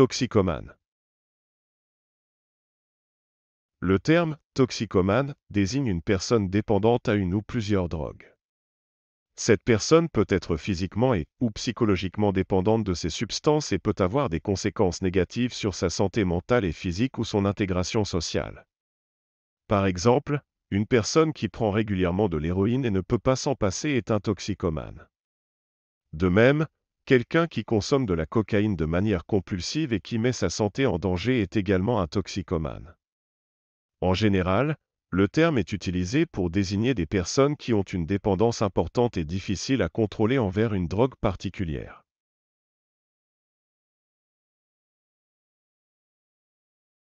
Toxicomane Le terme toxicomane désigne une personne dépendante à une ou plusieurs drogues. Cette personne peut être physiquement et ou psychologiquement dépendante de ces substances et peut avoir des conséquences négatives sur sa santé mentale et physique ou son intégration sociale. Par exemple, une personne qui prend régulièrement de l'héroïne et ne peut pas s'en passer est un toxicomane. De même, Quelqu'un qui consomme de la cocaïne de manière compulsive et qui met sa santé en danger est également un toxicomane. En général, le terme est utilisé pour désigner des personnes qui ont une dépendance importante et difficile à contrôler envers une drogue particulière.